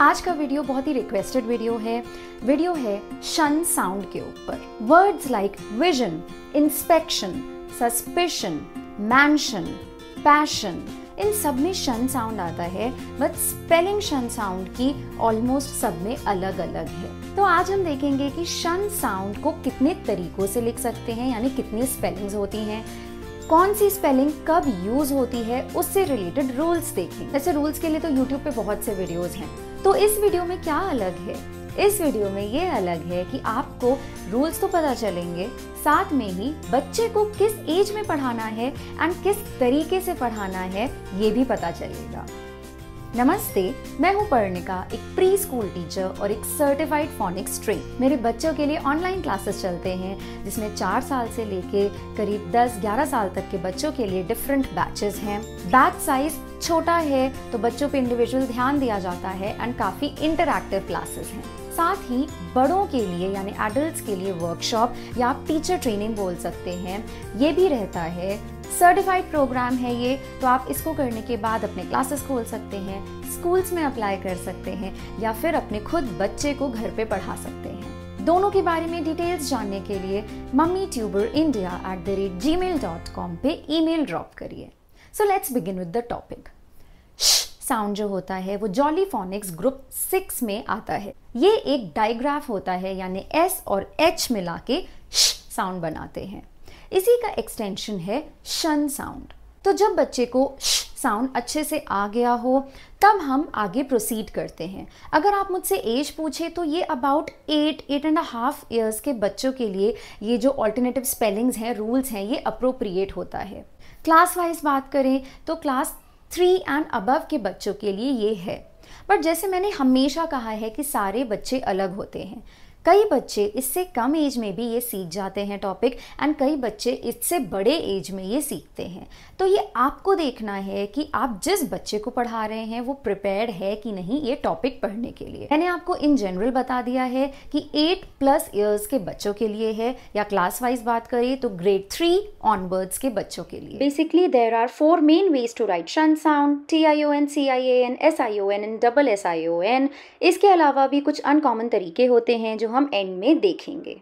आज का वीडियो बहुत ही रिक्वेस्टेड वीडियो है वीडियो है शन साउंड के ऊपर words like vision inspection suspension mention passion इन सब में शन साउंड आता है बट स्पेलिंग शन साउंड की ऑलमोस्ट सब में अलग अलग है तो आज हम देखेंगे कि शन साउंड को कितने तरीकों से लिख सकते हैं यानी कितनी स्पेलिंग्स होती हैं कौन सी स्पेलिंग कब यूज होती है उससे रिलेटेड रूल्स देखें जैसे रूल्स के लिए तो यूट्यूब पे बहुत से वीडियोज हैं तो इस वीडियो में क्या अलग है इस वीडियो में ये अलग है कि आपको रूल्स तो पता चलेंगे साथ में ही बच्चे को किस एज में पढ़ाना है एंड किस तरीके से पढ़ाना है ये भी पता चलेगा नमस्ते मैं हूँ पर्णिका एक प्री स्कूल टीचर और एक सर्टिफाइड फोनिक्स ट्रेन मेरे बच्चों के लिए ऑनलाइन क्लासेस चलते हैं जिसमें चार साल से लेके करीब 10-11 साल तक के बच्चों के लिए डिफरेंट बैचेस हैं बैच साइज छोटा है तो बच्चों पे इंडिविजुअल ध्यान दिया जाता है एंड काफी इंटरक्टिव क्लासेस हैं साथ ही बड़ों के लिए यानी एडल्ट के लिए वर्कशॉप या आप टीचर ट्रेनिंग बोल सकते हैं ये भी रहता है सर्टिफाइड प्रोग्राम है ये तो आप इसको करने के बाद अपने क्लासेस खोल सकते हैं स्कूल्स में अप्लाई कर सकते हैं या फिर अपने खुद बच्चे को घर पे पढ़ा सकते हैं दोनों के बारे में डिटेल्स जानने के लिए mummy tuber India at the rate Gmail dot com पर ई मेल ड्रॉप करिए so let's begin with the topic sound जो होता है वो जॉली फोनिक्स ग्रुप सिक्स में आता है ये एक डायग्राफ होता है यानी एस और एच मिला के साउंड बनाते हैं इसी का एक्सटेंशन है शन साउंड तो जब बच्चे को श साउंड अच्छे से आ गया हो तब हम आगे प्रोसीड करते हैं अगर आप मुझसे एज पूछे तो ये about eight eight and half years के बच्चों के लिए ये जो ऑल्टरनेटिव स्पेलिंग्स हैं रूल्स हैं ये अप्रोप्रिएट होता है क्लास वाइज बात करें तो क्लास थ्री एंड अबव के बच्चों के लिए ये है बट जैसे मैंने हमेशा कहा है कि सारे बच्चे अलग होते हैं कई बच्चे इससे कम एज में भी ये सीख जाते हैं टॉपिक एंड कई बच्चे इससे बड़े एज में ये सीखते हैं तो ये आपको देखना है कि आप जिस बच्चे को पढ़ा रहे हैं वो प्रिपेयर्ड है कि नहीं ये टॉपिक पढ़ने के लिए मैंने आपको इन जनरल बता दिया है कि एट प्लस ईयर्स के बच्चों के लिए है या क्लास वाइज बात करें तो ग्रेड थ्री ऑनवर्ड्स के बच्चों के लिए basically there are four main ways to write shun sound T I O N C I A N S I O N N double S I O N इसके अलावा भी कुछ uncommon तरीके होते हैं जो हम एंड में देखेंगे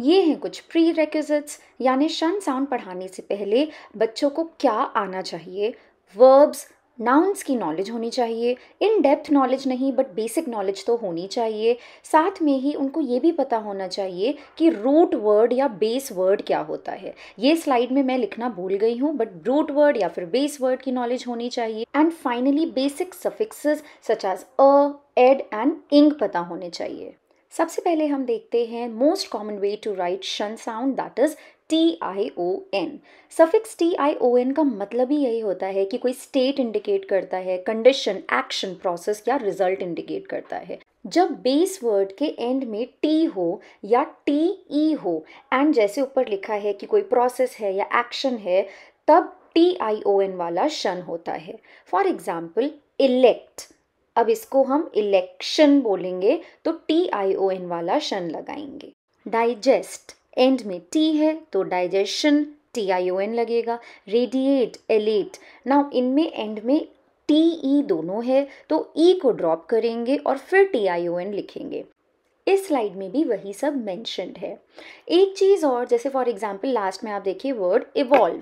ये हैं कुछ प्री रेक्यूजिट्स यानी शन साउंड पढ़ाने से पहले बच्चों को क्या आना चाहिए वर्ब्स नाउन्स की नॉलेज होनी चाहिए इन डेप्थ नॉलेज नहीं बट बेसिक नॉलेज तो होनी चाहिए साथ में ही उनको ये भी पता होना चाहिए कि रूट वर्ड या बेस वर्ड क्या होता है ये स्लाइड में मैं लिखना भूल गई हूँ बट रूट वर्ड या फिर बेस वर्ड की नॉलेज होनी चाहिए and finally basic suffix such as a ed and ing पता होने चाहिए सबसे पहले हम देखते हैं most common way to write shun sound that is T I O N suffix T I O N का मतलब ही यही होता है कि कोई स्टेट इंडिकेट करता है कंडीशन एक्शन प्रोसेस या रिजल्ट इंडिकेट करता है जब बेस वर्ड के एंड में टी हो या टी ई e हो एंड जैसे ऊपर लिखा है कि कोई प्रोसेस है या एक्शन है तब टी आई ओ एन वाला शन होता है फॉर एग्जाम्पल इलेक्ट अब इसको हम इलेक्शन बोलेंगे तो टी आई ओ एन वाला शन लगाएंगे डाइजेस्ट एंड में टी है तो digestion T I O N लगेगा रेडिएट एलेट नाउ इनमें एंड में टी ई e दोनों है तो ई e को ड्रॉप करेंगे और फिर टी आई ओ एन लिखेंगे इस स्लाइड में भी वही सब मैंशनड है एक चीज़ और जैसे फॉर एग्जाम्पल लास्ट में आप देखिए वर्ड इवॉल्व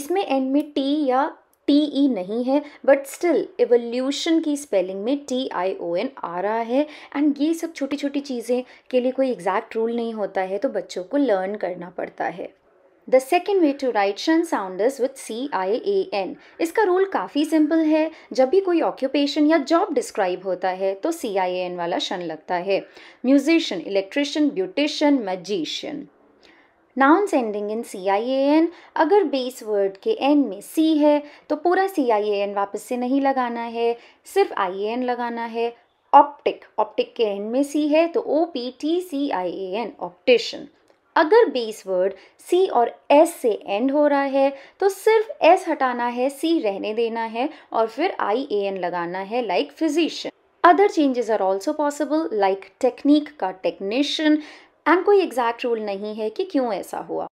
इसमें एंड में टी या टी ई e नहीं है बट स्टिल एवोल्यूशन की स्पेलिंग में टी आई ओ एन आ रहा है एंड ये सब छोटी छोटी चीज़ें के लिए कोई एग्जैक्ट रूल नहीं होता है तो बच्चों को लर्न करना पड़ता है the second way to write shun sound with C I A N इसका रूल काफ़ी सिंपल है जब भी कोई ऑक्यूपेशन या जॉब डिस्क्राइब होता है तो सी आई ए एन वाला शन लगता है musician electrician beautician magician nouns ending in C I A N अगर बेस वर्ड के एंड में सी है तो पूरा सी आई ए एन वापस से नहीं लगाना है सिर्फ आई ए एन लगाना है ऑप्टिक ऑप्टिक के एंड में सी है तो O P T C I A N optician अगर बेस वर्ड सी और एस से एंड हो रहा है तो सिर्फ एस हटाना है सी रहने देना है और फिर आई ए एन लगाना है like physician other changes are also possible like technique का टेक्नीशियन एंड कोई एग्जैक्ट रूल नहीं है कि क्यों ऐसा हुआ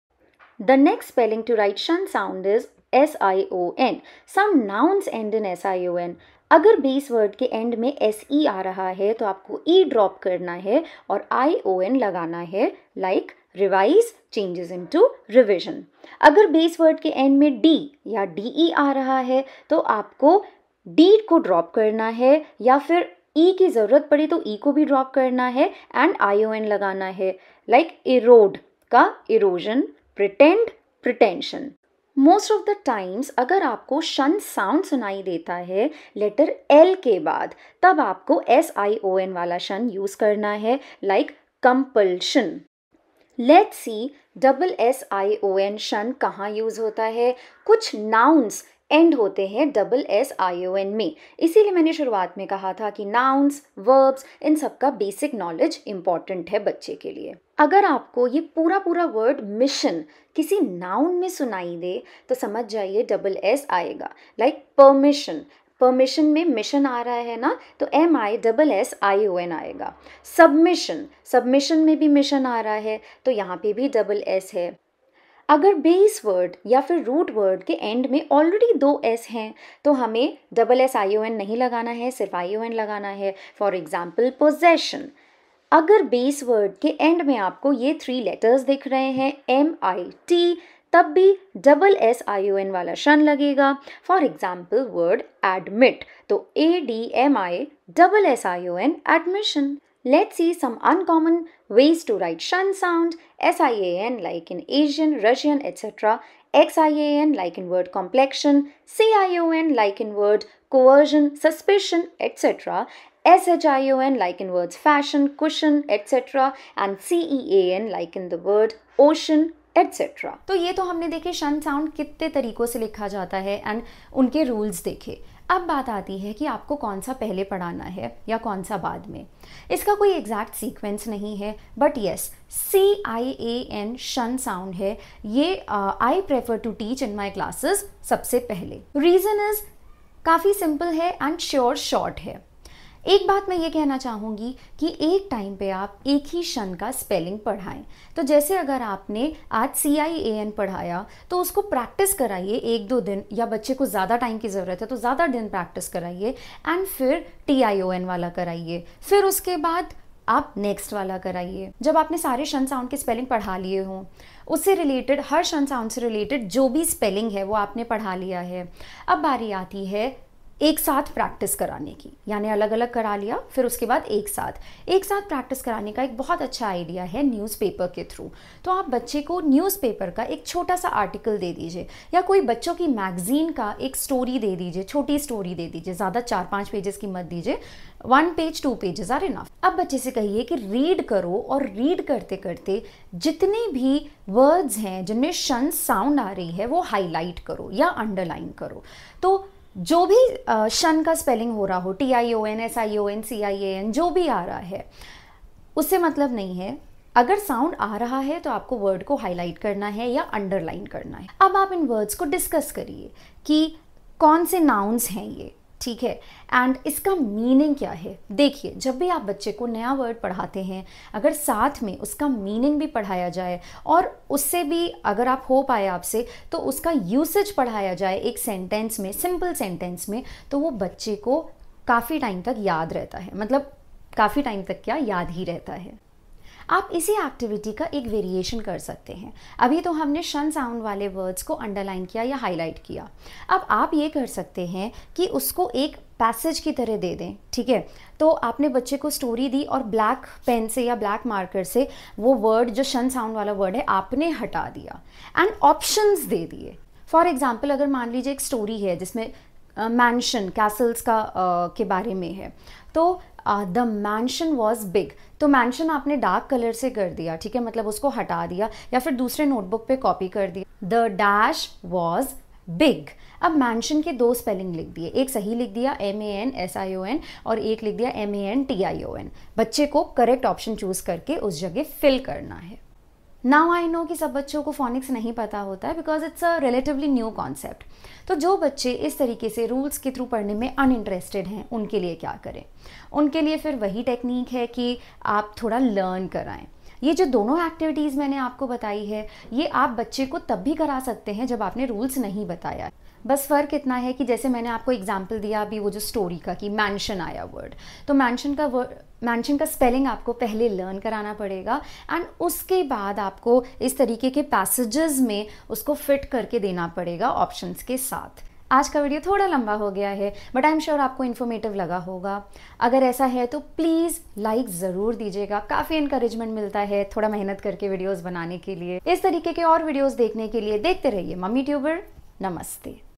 the next spelling to write shun sound is S I O N some nouns end in S I O N अगर base word के एंड में एस ई e आ रहा है तो आपको ई e ड्रॉप करना है और आई ओ एन लगाना है like revise changes into revision अगर बेस वर्ड के एंड में डी या डी ई e आ रहा है तो आपको डी को ड्रॉप करना है या फिर ई e की ज़रूरत पड़ी तो ई e को भी ड्रॉप करना है एंड आई ओ एन लगाना है लाइक इरोड का erosion pretend pretension most of the times अगर आपको शन साउंड सुनाई देता है लेटर एल के बाद तब आपको एस आई ओ एन वाला शन यूज़ करना है like compulsion let's see double S I O N shun कहाँ यूज़ होता है कुछ नाउन्स एंड होते हैं double S I O N में इसीलिए मैंने शुरुआत में कहा था कि नाउन्स वर्ब्स इन सब का बेसिक नॉलेज इम्पॉर्टेंट है बच्चे के लिए अगर आपको ये पूरा पूरा वर्ड मिशन किसी नाउन में सुनाई दे तो समझ जाइए डबल एस आएगा लाइक परमिशन परमिशन में मिशन आ रहा है ना तो M I double S I O N आएगा सबमिशन सबमिशन में भी मिशन आ रहा है तो यहाँ पे भी डबल एस है अगर बेस वर्ड या फिर रूट वर्ड के एंड में ऑलरेडी दो एस हैं तो हमें double S I O N नहीं लगाना है सिर्फ आई ओ एन लगाना है फॉर एग्जाम्पल पोजेशन अगर बेस वर्ड के एंड में आपको ये थ्री लेटर्स दिख रहे हैं एम आई टी तब भी double S I O N वाला शन लगेगा फॉर एग्जाम्पल वर्ड एडमिट तो A D M I double S I O N admission Let's see some uncommon ways to write shun sound, s i a n like in Asian, Russian, etc., x i a n like in word complexion, c i o n like in word coercion, suspicion, etc., s h i o n like in words fashion, cushion, etc., and c e a n like in the word ocean, etcetera तो ये तो हमने देखे शन sound कितने तरीकों से लिखा जाता है एंड उनके रूल्स देखे अब बात आती है कि आपको कौन सा पहले पढ़ाना है या कौन सा बाद में इसका कोई एग्जैक्ट सीक्वेंस नहीं है but yes C I A N shun sound है ये I prefer to teach in my classes सबसे पहले रीज़न इज़ काफ़ी सिंपल है एंड श्योर शॉर्ट है एक बात मैं ये कहना चाहूँगी कि एक टाइम पे आप एक ही शन का स्पेलिंग पढ़ाएं तो जैसे अगर आपने आज सी आई ए एन पढ़ाया तो उसको प्रैक्टिस कराइए एक दो दिन या बच्चे को ज़्यादा टाइम की ज़रूरत है तो ज़्यादा दिन प्रैक्टिस कराइए एंड फिर टी आई ओ एन वाला कराइए फिर उसके बाद आप नेक्स्ट वाला कराइए जब आपने सारे शन साउंड के स्पेलिंग पढ़ा लिए हों उससे रिलेटेड हर शन साउंड से रिलेटेड जो भी स्पेलिंग है वो आपने पढ़ा लिया है अब बारी आती है एक साथ प्रैक्टिस कराने की यानी अलग अलग करा लिया फिर उसके बाद एक साथ एक साथ प्रैक्टिस कराने का एक बहुत अच्छा आइडिया है न्यूज़पेपर के थ्रू तो आप बच्चे को न्यूज़पेपर का एक छोटा सा आर्टिकल दे दीजिए या कोई बच्चों की मैगज़ीन का एक स्टोरी दे दीजिए छोटी स्टोरी दे दीजिए ज़्यादा चार पाँच पेजेस की मत दीजिए one page two pages are enough अब बच्चे से कहिए कि रीड करो और रीड करते करते जितने भी वर्ड्स हैं जिनमें शन साउंड आ रही है वो हाईलाइट करो या अंडरलाइन करो तो जो भी शन का स्पेलिंग हो रहा हो T I O N S I O N C I A N जो भी आ रहा है उससे मतलब नहीं है अगर साउंड आ रहा है तो आपको वर्ड को हाईलाइट करना है या अंडरलाइन करना है अब आप इन वर्ड्स को डिस्कस करिए कि कौन से नाउन्स हैं ये ठीक है एंड इसका मीनिंग क्या है देखिए जब भी आप बच्चे को नया वर्ड पढ़ाते हैं अगर साथ में उसका मीनिंग भी पढ़ाया जाए और उससे भी अगर आप हो पाए आपसे तो उसका यूसेज पढ़ाया जाए एक सेंटेंस में सिंपल सेंटेंस में तो वो बच्चे को काफ़ी टाइम तक याद रहता है मतलब काफ़ी टाइम तक क्या याद ही रहता है आप इसी एक्टिविटी का एक वेरिएशन कर सकते हैं अभी तो हमने शन साउंड वाले वर्ड्स को अंडरलाइन किया या हाईलाइट किया अब आप ये कर सकते हैं कि उसको एक पैसेज की तरह दे दें ठीक है तो आपने बच्चे को स्टोरी दी और ब्लैक पेन से या ब्लैक मार्कर से वो वर्ड जो शन साउंड वाला वर्ड है आपने हटा दिया एंड ऑप्शंस दे दिए फॉर एग्जाम्पल अगर मान लीजिए एक स्टोरी है जिसमें मैंशन uh, कैसल्स का uh, के बारे में है तो द मैंशन वॉज बिग तो मैंशन आपने डार्क कलर से कर दिया ठीक है मतलब उसको हटा दिया या फिर दूसरे नोटबुक पे कॉपी कर दिया द डैश वॉज बिग अब मैंशन के दो स्पेलिंग लिख दिए एक सही लिख दिया M A N S I O N और एक लिख दिया M A N T I O N बच्चे को करेक्ट ऑप्शन चूज करके उस जगह फिल करना है नाउ आई नो कि सब बच्चों को फोनिक्स नहीं पता होता है because it's a relatively new concept तो जो बच्चे इस तरीके से रूल्स के थ्रू पढ़ने में अनइंटरेस्टेड हैं उनके लिए क्या करें उनके लिए फिर वही टेक्निक है कि आप थोड़ा लर्न कराएं ये जो दोनों एक्टिविटीज़ मैंने आपको बताई है ये आप बच्चे को तब भी करा सकते हैं जब आपने रूल्स नहीं बताया बस फ़र्क इतना है कि जैसे मैंने आपको एग्जाम्पल दिया अभी वो जो स्टोरी का कि मैंशन आया वर्ड तो मैंशन का वर्ड मैंशन का स्पेलिंग आपको पहले लर्न कराना पड़ेगा एंड उसके बाद आपको इस तरीके के पैसेजेस में उसको फिट करके देना पड़ेगा ऑप्शंस के साथ आज का वीडियो थोड़ा लंबा हो गया है बट आई एम श्योर आपको इन्फॉर्मेटिव लगा होगा अगर ऐसा है तो प्लीज़ लाइक ज़रूर दीजिएगा काफ़ी इंकरेजमेंट मिलता है थोड़ा मेहनत करके वीडियोस बनाने के लिए इस तरीके के और वीडियोस देखने के लिए देखते रहिए मम्मी ट्यूबर नमस्ते